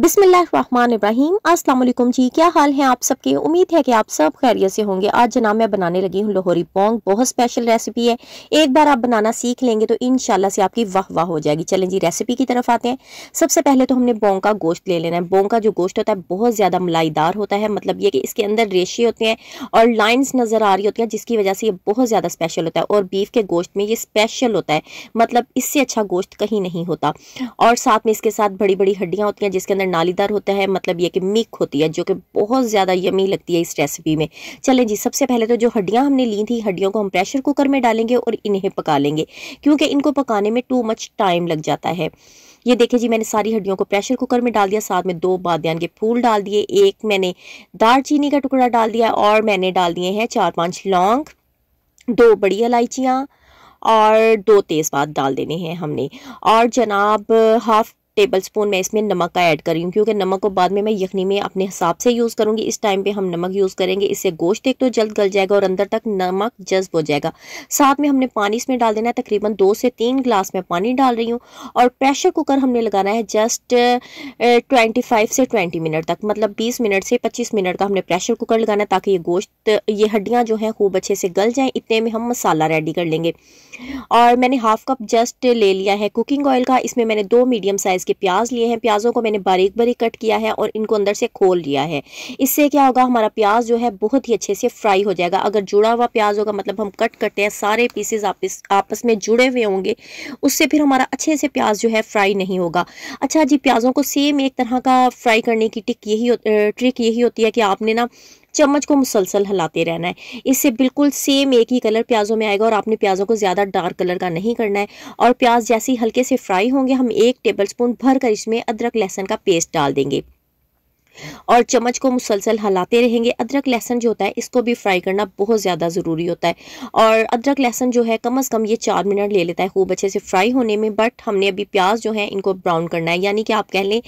बिस्मिल्लाहमान इब्राहिम अस्सलाम वालेकुम जी क्या हाल है आप सबके उम्मीद है कि आप सब खैरियत से होंगे आज जनाब मैं बनाने लगी हूँ लाहौरी पोंग बहुत स्पेशल रेसिपी है एक बार आप बनाना सीख लेंगे तो इन से आपकी वाह वाह हो जाएगी चलें जी रेसिपी की तरफ आते हैं सबसे पहले तो हमने बोंग का गोश्त ले लेना है बोंग का जो गोश्त होता है बहुत ज़्यादा मलाईदार होता है मतलब ये कि इसके अंदर रेशे होते हैं और लाइन्स नज़र आ रही होती हैं जिसकी वजह से ये बहुत ज़्यादा स्पेशल होता है और बीफ के गोश्त में ये स्पेशल होता है मतलब इससे अच्छा गोश्त कहीं नहीं होता और साथ में इसके साथ बड़ी बड़ी हड्डियाँ होती हैं जिसके अंदर अंदर नालीदार होता है मतलब ये कि मिक होती है जो कि बहुत ज़्यादा यमी लगती है इस रेसिपी में चलें जी सबसे पहले तो जो हड्डियाँ हमने ली थी हड्डियों को हम प्रेशर कुकर में डालेंगे और इन्हें पका लेंगे क्योंकि इनको पकाने में टू मच टाइम लग जाता है ये देखिए जी मैंने सारी हड्डियों को प्रेशर कुकर में डाल दिया साथ में दो बादन के फूल डाल दिए एक मैंने दालचीनी का टुकड़ा डाल दिया और मैंने डाल दिए हैं चार पाँच लौंग दो बड़ी इलायचियाँ और दो तेज़पात डाल देने हैं हमने और जनाब हाफ टेबल स्पून मैं इसमें नमक का ऐड कर रही हूँ क्योंकि नमक को बाद में मैं यखनी में अपने हिसाब से यूज़ करूँगी इस टाइम पे हम नमक यूज़ करेंगे इससे गोश्त एक तो जल्द गल जाएगा और अंदर तक नमक जज्ब हो जाएगा साथ में हमने पानी इसमें डाल देना है तकरीबन दो से तीन गिलास में पानी डाल रही हूँ और प्रेशर कुकर हमने लगाना है जस्ट ट्वेंटी फाइव से ट्वेंटी मिनट तक मतलब बीस मिनट से पच्चीस मिनट का हमने प्रेशर कुकर लगाना है ताकि ये गोश्त ये हड्डियाँ जो हैं खूब अच्छे से गल जाएँ इतने में हम मसाला रेडी कर लेंगे और मैंने हाफ कप जस्ट ले लिया है कुकिंग ऑयल का इसमें मैंने दो मीडियम साइज़ इसके प्याज लिए हैं प्याज़ों को मैंने बारीक बारीक कट किया है और इनको अंदर से खोल लिया है इससे क्या होगा हमारा प्याज जो है बहुत ही अच्छे से फ्राई हो जाएगा अगर जुड़ा हुआ प्याज होगा मतलब हम कट करते हैं सारे पीसेज आपस आपस में जुड़े हुए होंगे उससे फिर हमारा अच्छे से प्याज जो है फ्राई नहीं होगा अच्छा जी प्याज़ों को सेम एक तरह का फ्राई करने की टिक यही ट्रिक यही होती है कि आपने ना चम्मच को मुसलसल हिलाते रहना है इससे बिल्कुल सेम एक ही कलर प्याज़ों में आएगा और आपने प्याज़ों को ज़्यादा डार्क कलर का नहीं करना है और प्याज जैसे ही हल्के से फ्राई होंगे हम एक टेबल स्पून भर कर इसमें अदरक लहसन का पेस्ट डाल देंगे और चम्मच को मुसलसल हलाते रहेंगे अदरक लहसन जो होता है इसको भी फ्राई करना बहुत ज़्यादा ज़रूरी होता है और अदरक लहसन जो है कम अज़ कम ये चार मिनट ले लेता है खूब अच्छे से फ्राई होने में बट हमने अभी प्याज जो है इनको ब्राउन करना है यानी कि आप कह लें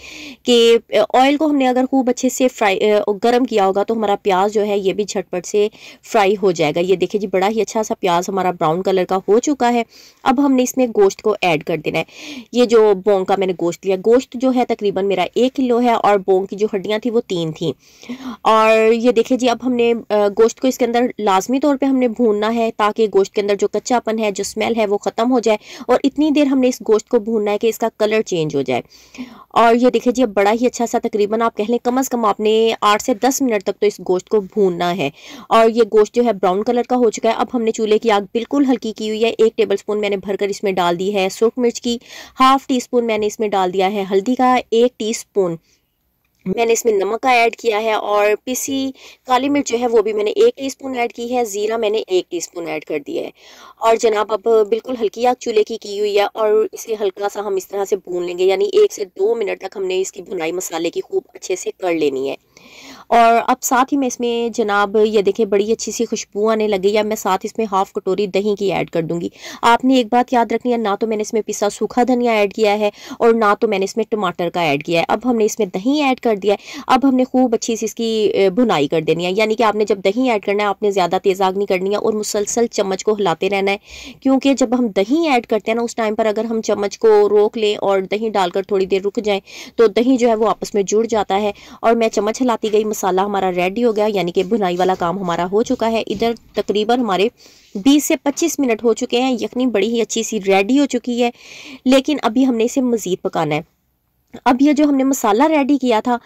कि ऑयल को हमने अगर खूब अच्छे से फ्राई गर्म किया होगा तो हमारा प्याज जो है ये भी झटपट से फ्राई हो जाएगा ये देखिए जी बड़ा ही अच्छा सा प्याज हमारा ब्राउन कलर का हो चुका है अब हमने इसमें गोश्त को ऐड कर देना है ये जो बोंग का मैंने गोश्त लिया गोश्त जो है तकरीबन मेरा एक किलो है और बोंग की जो हड्डियाँ सब्जियां थी वो तीन थी और ये देखिए जी अब हमने गोश्त को इसके अंदर लाजमी तौर पे हमने भूनना है ताकि गोश्त के अंदर जो कच्चापन है जो स्मेल है वो ख़त्म हो जाए और इतनी देर हमने इस गोश्त को भूनना है कि इसका कलर चेंज हो जाए और ये देखिए जी अब बड़ा ही अच्छा सा तकरीबन आप कह लें कम अज़ कम आपने आठ से दस मिनट तक तो इस गोश्त को भूनना है और ये गोश्त जो है ब्राउन कलर का हो चुका है अब हमने चूल्हे की आग बिल्कुल हल्की की हुई है एक टेबल स्पून मैंने भरकर इसमें डाल दी है सूर्ख मिर्च की हाफ टी स्पून मैंने इसमें डाल दिया है हल्दी का एक टी स्पून मैंने इसमें नमक का ऐड किया है और पिसी काली मिर्च जो है वो भी मैंने एक टीस्पून ऐड की है ज़ीरा मैंने एक टीस्पून ऐड कर दिया है और जनाब अब बिल्कुल हल्की आग चूल्हे की की हुई है और इसे हल्का सा हम इस तरह से भून लेंगे यानी एक से दो मिनट तक हमने इसकी भुनाई मसाले की खूब अच्छे से कर लेनी है और अब साथ ही मैं इसमें जनाब ये देखें बड़ी अच्छी सी खुशबू आने लगी अब मैं साथ इसमें हाफ कटोरी दही की ऐड कर दूंगी आपने एक बात याद रखनी है ना तो मैंने इसमें पिसा सूखा धनिया ऐड किया है और ना तो मैंने इसमें टमाटर का ऐड किया है अब हमने इसमें दही ऐड कर दिया है अब हमने खूब अच्छी सी इसकी भुनाई कर देनी है यानी कि आपने जब दही ऐड करना है आपने ज़्यादा तेज़ आग नहीं करनी है और मुसलसल चम्मच को हिलाते रहना है क्योंकि जब हम दही ऐड करते हैं ना उस टाइम पर अगर हम चम्मच को रोक लें और दही डालकर थोड़ी देर रुक जाएँ तो दही जो है वो आपस में जुड़ जाता है और मैं चम्मच हिलाती गई मसाला हमारा रेडी हो गया यानी कि भुनाई वाला काम हमारा हो चुका है इधर तकरीबन हमारे 20 से 25 मिनट हो चुके हैं यखनी बड़ी ही अच्छी सी रेडी हो चुकी है लेकिन अभी हमने इसे मज़ीद पकाना है अब ये जो हमने मसाला रेडी किया था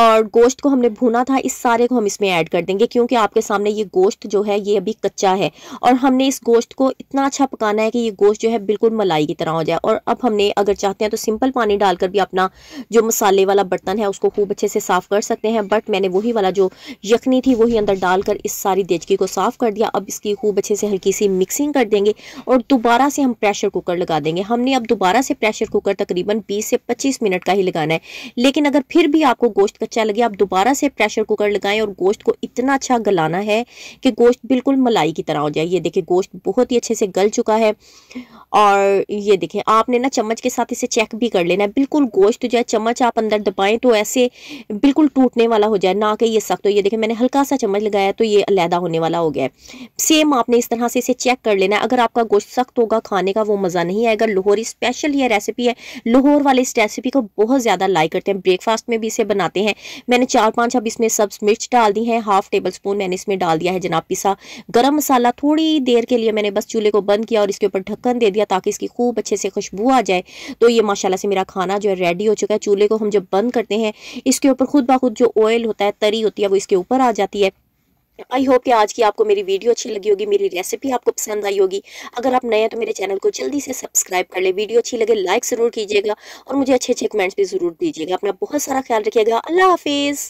और गोश्त को हमने भुना था इस सारे को हम इसमें ऐड कर देंगे क्योंकि आपके सामने ये गोश्त जो है ये अभी कच्चा है और हमने इस गोश्त को इतना अच्छा पकाना है कि ये गोश्त जो है बिल्कुल मलाई की तरह हो जाए और अब हमने अगर चाहते हैं तो सिंपल पानी डालकर भी अपना जो मसाले वाला बर्तन है उसको खूब अच्छे से साफ़ कर सकते हैं बट मैंने वही वाला जो यखनी थी वही अंदर डालकर इस सारी देचकी को साफ़ कर दिया अब इसकी खूब अच्छे से हल्की सी मिक्सिंग कर देंगे और दोबारा से हम प्रेशर कुकर लगा देंगे हमने अब दोबारा से प्रेशर कुकर तकरीबन बीस से पच्चीस मिनट का ही लगाना है लेकिन अगर फिर भी आपको गोश्त कच्चा लगे आप दोबारा से प्रेशर कुकर लगाएं और गोश्त को इतना अच्छा गलाना है कि गोश्त बिल्कुल मलाई की तरह हो जाए ये देखें गोश्त बहुत ही अच्छे से गल चुका है और ये देखें आपने ना चम्मच के साथ इसे चेक भी कर लेना है बिल्कुल गोश्त जो है चम्मच आप अंदर दबाएं तो ऐसे बिल्कुल टूटने वाला हो जाए ना कि ये सख्त हो ये देखें मैंने हल्का सा चम्मच लगाया तो ये अलहदा होने वाला हो गया सेम आपने इस तरह से इसे चेक कर लेना है अगर आपका गोश्त सख्त होगा खाने का वो मज़ा नहीं आएगा लाहौरी स्पेशल ये रेसिपी है लाहौर वाले इस रेसिपी को बहुत ज़्यादा लाइक करते हैं ब्रेकफास्ट में भी इसे बनाते हैं मैंने चार पाँच अब इसमें सब्स मिर्च डाल दी है हाफ टेबल स्पून मैंने इसमें डाल दिया है जनाब पिसा गर्म मसाला थोड़ी देर के लिए मैंने बस चूल्हे को बंद किया और इसके ऊपर ढक्कन दे दिया ताकि इसकी खूब अच्छे से खुशबू आ जाए तो ये माशाला से मेरा खाना जो है रेडी हो चुका है चूल्हे को हम जब बंद करते हैं इसके ऊपर खुद ब खुद जो ऑयल होता है तरी होती है वो इसके ऊपर आ जाती है आई होप कि आज की आपको मेरी वीडियो अच्छी लगी होगी मेरी रेसिपी आपको पसंद आई होगी अगर आप नए हैं तो मेरे चैनल को जल्दी से सब्सक्राइब कर ले वीडियो अच्छी लगे लाइक ज़रूर कीजिएगा और मुझे अच्छे अच्छे कमेंट्स भी ज़रूर दीजिएगा अपना बहुत सारा ख्याल रखिएगा अल्लाह हाफिज़